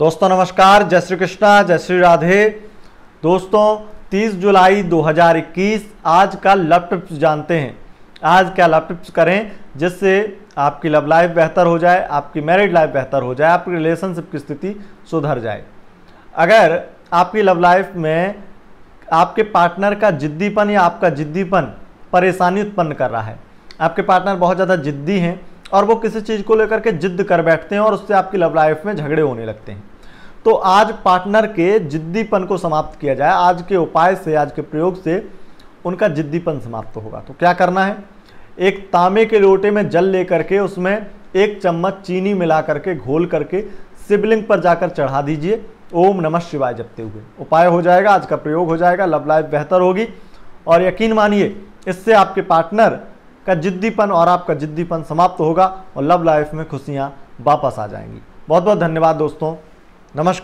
दोस्तों नमस्कार जय श्री कृष्णा जय श्री राधे दोस्तों 30 जुलाई 2021 आज का लव टिप्स जानते हैं आज क्या लव टिप्स करें जिससे आपकी लव लाइफ बेहतर हो जाए आपकी मैरिड लाइफ बेहतर हो जाए आपकी रिलेशनशिप की स्थिति सुधर जाए अगर आपकी लव लाइफ में आपके पार्टनर का जिद्दीपन या आपका जिद्दीपन परेशानी उत्पन्न कर रहा है आपके पार्टनर बहुत ज़्यादा जिद्दी हैं और वो किसी चीज़ को लेकर के जिद कर बैठते हैं और उससे आपकी लव लाइफ में झगड़े होने लगते हैं तो आज पार्टनर के जिद्दीपन को समाप्त किया जाए आज के उपाय से आज के प्रयोग से उनका जिद्दीपन समाप्त होगा तो क्या करना है एक तांबे के लोटे में जल लेकर के उसमें एक चम्मच चीनी मिला करके घोल करके शिवलिंग पर जाकर चढ़ा दीजिए ओम नमः शिवाय जपते हुए उपाय हो जाएगा आज का प्रयोग हो जाएगा लव लाइफ बेहतर होगी और यकीन मानिए इससे आपके पार्टनर का जिद्दीपन और आपका जिद्दीपन समाप्त होगा और लव लाइफ में खुशियाँ वापस आ जाएंगी बहुत बहुत धन्यवाद दोस्तों नमस्कार